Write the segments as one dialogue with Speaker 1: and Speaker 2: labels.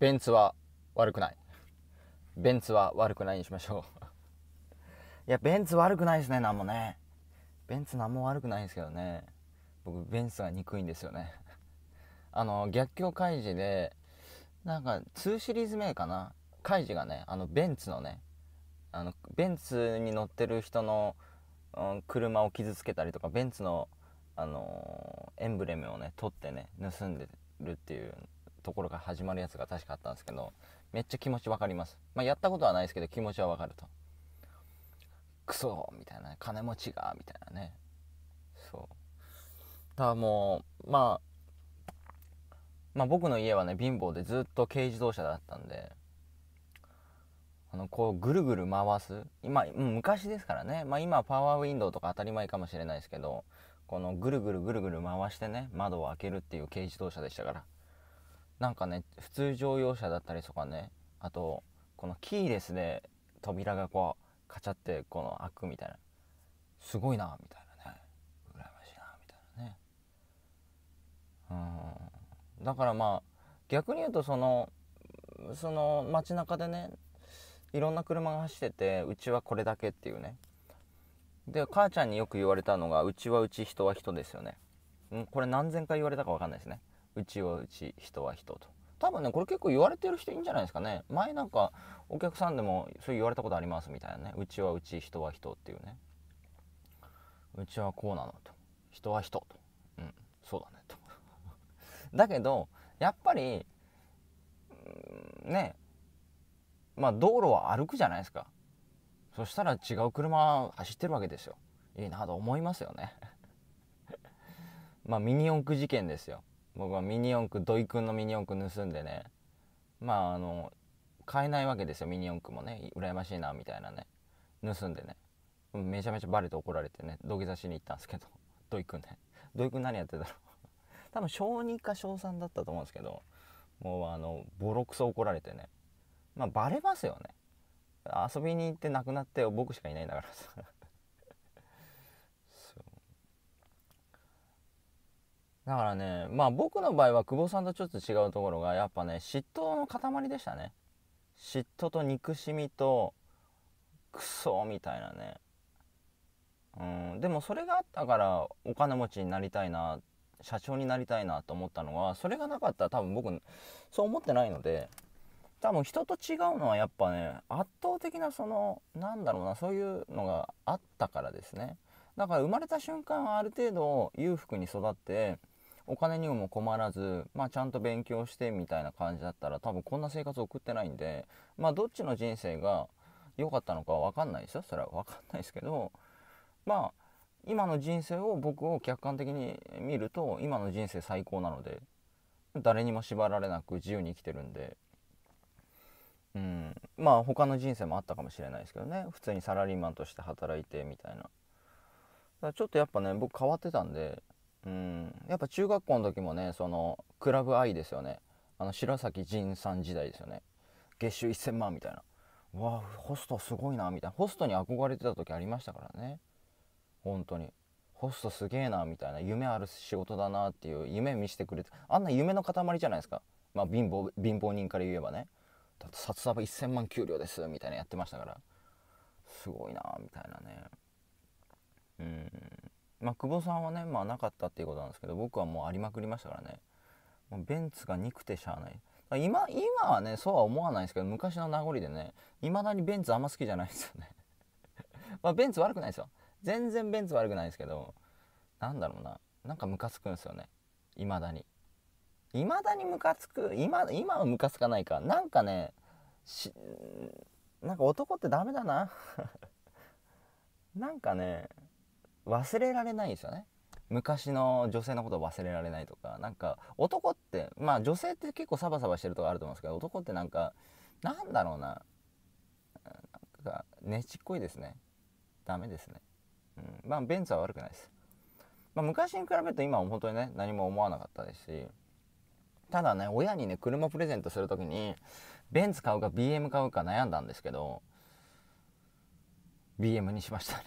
Speaker 1: ベンツは悪くないベンツは悪くないにしましょう いやベンツ悪くないですね何もねベンツ何も悪くないんですけどね僕ベンツが憎いんですよね あの逆境開示でなんか2シリーズ目かな開示がねあのベンツのねあのベンツに乗ってる人の、うん、車を傷つけたりとかベンツの、あのー、エンブレムをね取ってね盗んでるっていうところが始まるやつが確かあったんですけどめっちゃ気持ち分かります、まあ、やったことはないですけど気持ちは分かるとクソみたいな、ね、金持ちがみたいなねそうだからもう、まあ、まあ僕の家はね貧乏でずっと軽自動車だったんであのこうぐるぐる回す今昔ですからね、まあ、今パワーウィンドウとか当たり前かもしれないですけどこのぐるぐるぐるぐる回してね窓を開けるっていう軽自動車でしたからなんかね普通乗用車だったりとかねあとこのキーレスで扉がこうカチャってこの開くみたいなすごいなみたいなね羨ましいなみたいなねうんだからまあ逆に言うとそのその街中でねいろんな車が走っててうちはこれだけっていうねで母ちゃんによく言われたのがうちはうち人は人ですよね、うん、これ何千回言われたか分かんないですねうちはうち人は人と多分ねこれ結構言われてる人いいんじゃないですかね前なんかお客さんでもそう言われたことありますみたいなねうちはうち人は人っていうねうちはこうなのと人は人とうんそうだねとだけどやっぱりねまあ道路は歩くじゃないですかそしたら違う車走ってるわけですよいいなと思いますよねまあミニ四駆事件ですよ僕はミニ四駆土井くんのミニ四駆盗んでねまああの買えないわけですよミニ四駆もね羨ましいなみたいなね盗んでねめちゃめちゃバレて怒られてね土下座しに行ったんですけど土井くんね土井くん何やってたろう 多分小2か小3だったと思うんですけどもうあのボロクソ怒られてねまあバレますよね遊びに行って亡くなって僕しかいないんだからさだからねまあ僕の場合は久保さんとちょっと違うところがやっぱね嫉妬の塊でしたね嫉妬と憎しみとクソみたいなねうんでもそれがあったからお金持ちになりたいな社長になりたいなと思ったのはそれがなかったら多分僕そう思ってないので多分人と違うのはやっぱね圧倒的なそのなんだろうなそういうのがあったからですねだから生まれた瞬間ある程度裕福に育ってお金にも困らず、まあ、ちゃんと勉強してみたいな感じだったら多分こんな生活を送ってないんで、まあ、どっちの人生が良かったのかは分かんないですよそれは分かんないですけどまあ今の人生を僕を客観的に見ると今の人生最高なので誰にも縛られなく自由に生きてるんで。うん、まあ他の人生もあったかもしれないですけどね普通にサラリーマンとして働いてみたいなだからちょっとやっぱね僕変わってたんでうんやっぱ中学校の時もねそのクラブ愛ですよねあの白崎仁さん時代ですよね月収1000万みたいなわあホストすごいなみたいなホストに憧れてた時ありましたからね本当にホストすげえなみたいな夢ある仕事だなっていう夢見せてくれてあんな夢の塊じゃないですかまあ貧乏貧乏人から言えばねだって札束1000万給料ですみたいなやってましたからすごいなみたいなねうんまあ、久保さんはね、まあ、なかったっていうことなんですけど僕はもうありまくりましたからねもうベンツが憎くてしゃあない今今はねそうは思わないですけど昔の名残でねいまだにベンツあんま好きじゃないですよね まあベンツ悪くないですよ全然ベンツ悪くないですけどなんだろうななんかムカつくんですよねいまだにいまだにムカつく今今はムカつかないかなんかねしなんか男ってダメだな なんかね忘れられないんですよね昔の女性のことを忘れられないとかなんか男ってまあ女性って結構サバサバしてるとかあると思うんですけど男ってなんかなんだろうななんかねちっこいですねダメですね、うん、まあベンツは悪くないです、まあ、昔に比べると今は本当にね何も思わなかったですしただね親にね車プレゼントする時にベンツ買うか BM 買うか悩んだんですけど BM にしましたね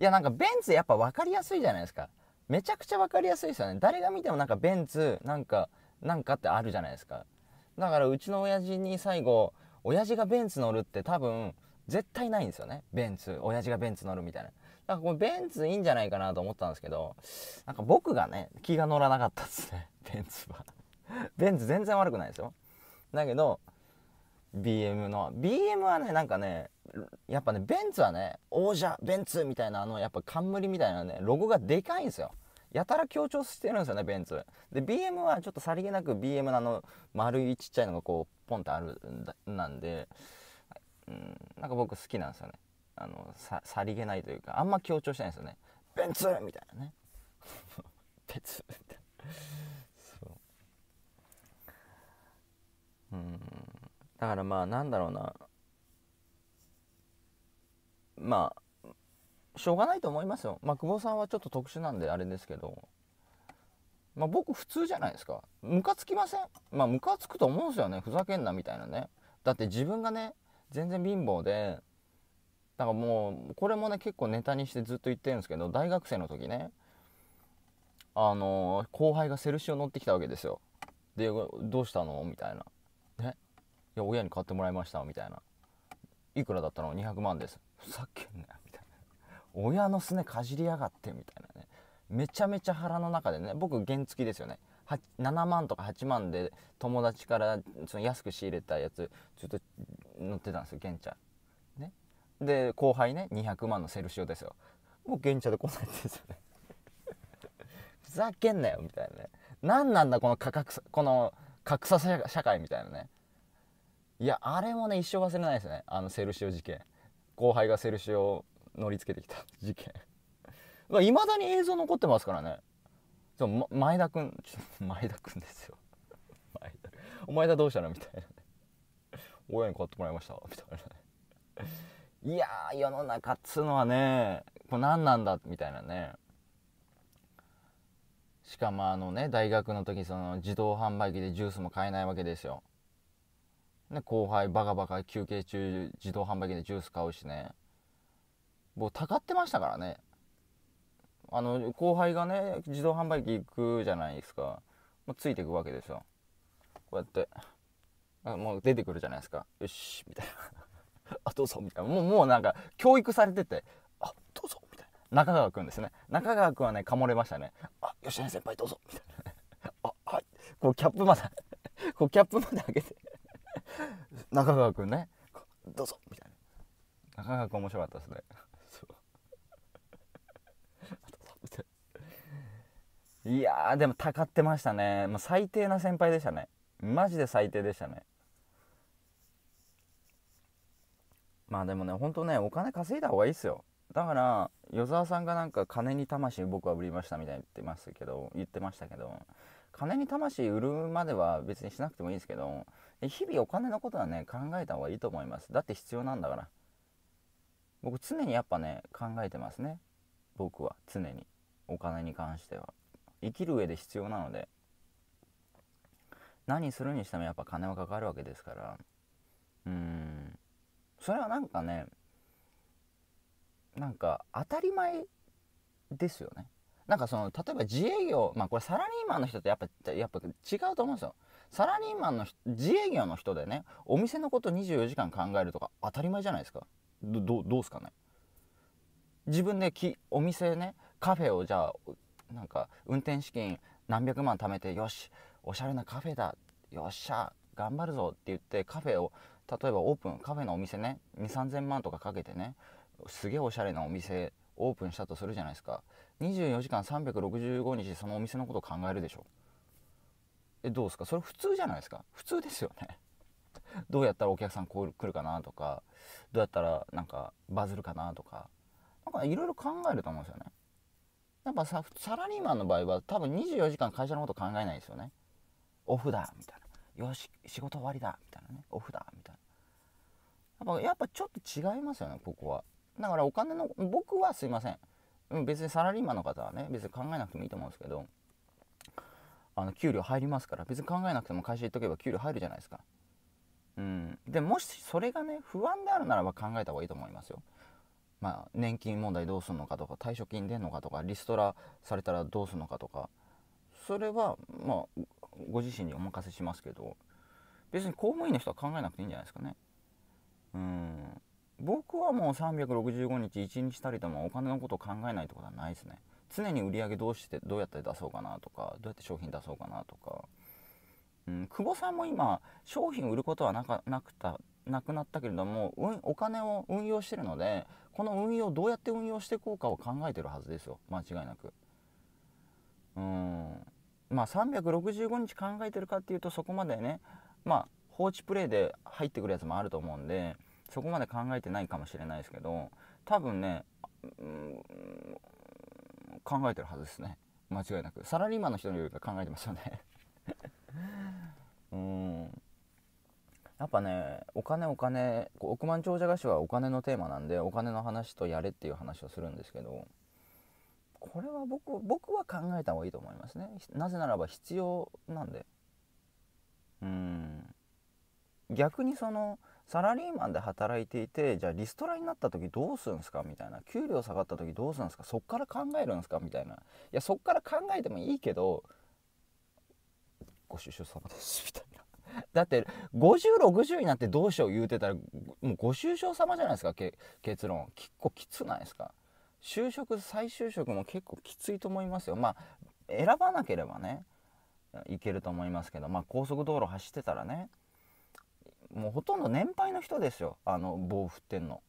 Speaker 1: いやなんかベンツやっぱ分かりやすいじゃないですかめちゃくちゃ分かりやすいですよね誰が見てもなんかベンツなんかなんかってあるじゃないですかだからうちの親父に最後親父がベンツ乗るって多分絶対ないんですよねベンツ親父がベンツ乗るみたいななんかこれベンツいいんじゃないかなと思ったんですけどなんか僕がね気が乗らなかったですねベンツはベンツ全然悪くないですよだけど BM の BM はねなんかねやっぱねベンツはね王者ベンツみたいなあのやっぱ冠みたいなねロゴがでかいんですよやたら強調してるんですよねベンツで BM はちょっとさりげなく BM のあの丸いちっちゃいのがこうポンってあるんだなんで、うん、なんか僕好きなんですよねあのささりげないというかあんま強調してないんですよねベンツみたいなね ベンツみたいなそううんだからまあなんだろうなまあしょうがないと思いますよ、まあ、久保さんはちょっと特殊なんであれですけど、まあ、僕普通じゃないですかムカつきませんまあムカつくと思うんですよねふざけんなみたいなねだって自分がね全然貧乏でだからもうこれもね結構ネタにしてずっと言ってるんですけど大学生の時ねあの後輩がセルシオ乗ってきたわけですよでどうしたのみたいなや親に買ってもらいましたみたいないくらだったの200万ですふざけんなよみたいな親のすねかじりやがってみたいなねめちゃめちゃ腹の中でね僕原付ですよね7万とか8万で友達からその安く仕入れたやつずっと乗ってたんですよゃ茶ねで後輩ね200万のセルシオですよもう原茶で来ないですよね ふざけんなよみたいなね何なんだこの価格この格差社会みたいなねいやあれもね一生忘れないですねあのセルシオ事件後輩がセルシオを乗りつけてきた 事件いまだに映像残ってますからねそう、ま、前田君 前田君ですよ 前田お前田どうしたのみたいな、ね、親に買ってもらいましたみたいな、ね、いや世の中っつうのはねこれ何なんだみたいなねしかもあのね大学の時その自動販売機でジュースも買えないわけですよね、後輩バカバカ休憩中自動販売機でジュース買うしねもうたかってましたからねあの後輩がね自動販売機行くじゃないですか、まあ、ついていくわけですよこうやってあもう出てくるじゃないですかよしみたいな あどうぞみたいなもうもうなんか教育されててあどうぞみたいな中川くんですね中川くんはねかもれましたねあ吉谷先輩どうぞみたいな あはいこうキャップまでこうキャップまで開けて中川君ねどうぞみたいな中川君面白かったですね いやでもたかってましたねもう最低な先輩でしたねマジで最低でしたねまあでもねほんとねお金稼いだ方がいいっすよだから与沢さんがなんか金に魂僕は売りましたみたいに言ってますけど言ってましたけど金に魂売るまでは別にしなくてもいいんですけど日々お金のことはね考えた方がいいと思いますだって必要なんだから僕常にやっぱね考えてますね僕は常にお金に関しては生きる上で必要なので何するにしてもやっぱ金はかかるわけですからうーんそれはなんかねなんか当たり前ですよねなんかその例えば自営業まあこれサラリーマンの人とやっぱやっぱ違うと思うんですよサラリーマンの自営業の人でねお店のこと24時間考えるとか当たり前じゃないですかどどどうすかね自分できお店ねカフェをじゃあなんか運転資金何百万貯めてよしおしゃれなカフェだよっしゃ頑張るぞって言ってカフェを例えばオープンカフェのお店ね2 3 0 0 0万とかかけてねすげえおしゃれなお店オープンしたとするじゃないですか24時間365日そのお店のこと考えるでしょえどうですかそれ普通じゃないですか普通ですよね どうやったらお客さん来るかなとかどうやったらなんかバズるかなとかなんかいろいろ考えると思うんですよねやっぱサラリーマンの場合は多分24時間会社のこと考えないですよねオフだみたいなよし仕事終わりだみたいなねオフだみたいなやっぱやっぱちょっと違いますよねここはだからお金の僕はすいません別にサラリーマンの方はね別に考えなくてもいいと思うんですけどあの給料入りますから別に考えなくても会社行っとけば給料入るじゃないですか。うん、でもしそれがね不安であるならば考えた方がいいと思いますよ。まあ、年金問題どうすんのかとか退職金出んのかとかリストラされたらどうすんのかとかそれはまあご自身にお任せしますけど別に公務員の人は考えなくていいんじゃないですかね。うん僕はもう365日1日たりともお金のことを考えないってことはないですね常に売り上げどうしてどうやって出そうかなとかどうやって商品出そうかなとか、うん、久保さんも今商品売ることはなかなくたなくなったけれども、うん、お金を運用してるのでこの運用どうやって運用していこうかを考えてるはずですよ間違いなく。うんまあ365日考えてるかっていうとそこまでねまあ放置プレイで入ってくるやつもあると思うんで。そこまで考えてないかもしれないですけど多分ね、うん、考えてるはずですね間違いなくサラリーマンの人によりか考えてますよね うんやっぱねお金お金億万長者菓子はお金のテーマなんでお金の話とやれっていう話をするんですけどこれは僕僕は考えた方がいいと思いますねなぜならば必要なんでうん逆にそのサラリーマンで働いていてじゃあリストラになった時どうするんですかみたいな給料下がった時どうするんですかそっから考えるんですかみたいないやそっから考えてもいいけどご愁傷様ですみたいな だって5060になってどうしよう言うてたらもうご愁傷様じゃないですか結論結構きつないですか就職再就職も結構きついと思いますよまあ選ばなければねいけると思いますけどまあ高速道路走ってたらねもうほとんど年配の人ですよあの棒振ってんの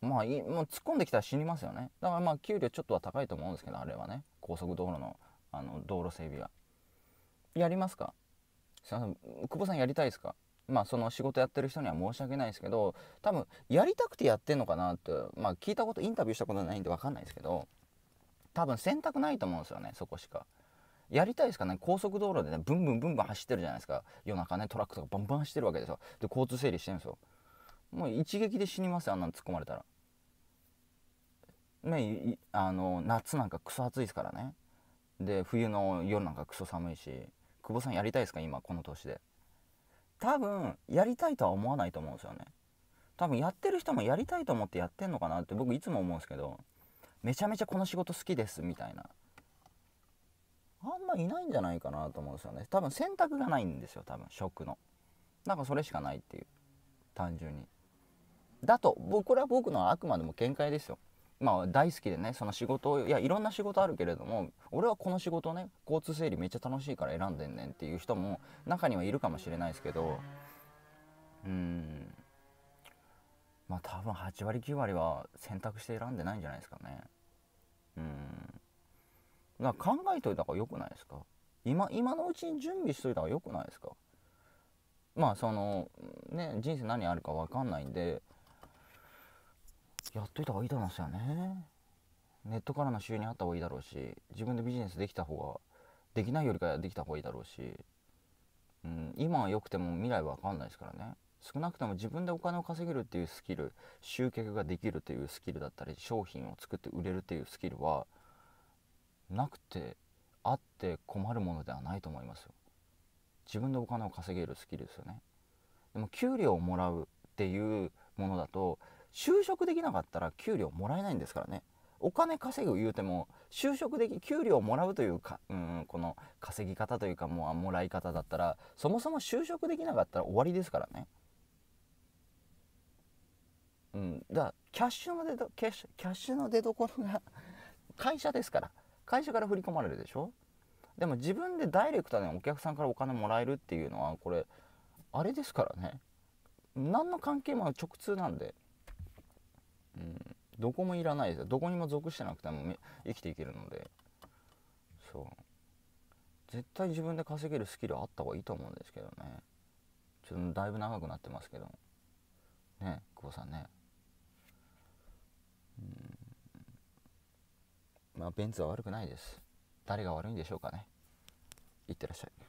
Speaker 1: まあいもう突っ込んできたら死にますよねだからまあ給料ちょっとは高いと思うんですけどあれはね高速道路のあの道路整備はやりますかすいません久保さんやりたいですかまあその仕事やってる人には申し訳ないですけど多分やりたくてやってんのかなってまあ聞いたことインタビューしたことないんで分かんないですけど多分選択ないと思うんですよねそこしか。やりたいですかね高速道路でねブンブンブンブン走ってるじゃないですか夜中ねトラックとかバンバン走ってるわけですよで交通整理してるんですよもう一撃で死にますよあんなの突っ込まれたらねあの夏なんかクソ暑いですからねで冬の夜なんかクソ寒いし久保さんやりたいですか今この年で多分やりたいとは思わないと思うんですよね多分やってる人もやりたいと思ってやってんのかなって僕いつも思うんですけどめちゃめちゃこの仕事好きですみたいないないんじゃないかなと思うんですよね多分選択がないんですよ多分食のなんかそれしかないっていう単純にだと僕は僕のあくまでも見解ですよまあ大好きでねその仕事をいやいろんな仕事あるけれども俺はこの仕事ね交通整理めっちゃ楽しいから選んでんねんっていう人も中にはいるかもしれないですけどうんまあ多分8割9割は選択して選んでないんじゃないですかねうんな考えといた方が良くないですか今今のうちに準備しといた方が良くないですかまあそのね人生何あるか分かんないんでやっといた方がいいと思いますよねネットからの収入あった方がいいだろうし自分でビジネスできた方ができないよりかはできた方がいいだろうし、うん、今は良くても未来は分かんないですからね少なくとも自分でお金を稼げるっていうスキル集客ができるというスキルだったり商品を作って売れるっていうスキルはなくてあって困るものではないと思いますよ自分でお金を稼げるスキルですよねでも給料をもらうっていうものだと就職できなかったら給料もらえないんですからねお金稼ぐ言うても就職でき給料をもらうというかうんこの稼ぎ方というかもうもらい方だったらそもそも就職できなかったら終わりですからね。うん、だキャッシュの出キャッシュキャッシュの出どころが会社ですから会社から振り込まれるでしょでも自分でダイレクトにお客さんからお金もらえるっていうのはこれあれですからね何の関係も直通なんで、うん、どこもいらないですどこにも属してなくても生きていけるのでそう絶対自分で稼げるスキルあった方がいいと思うんですけどねちょっとだいぶ長くなってますけどね久保さんねうんまあ、ベンツは悪くないです誰が悪いんでしょうかねいってらっしゃい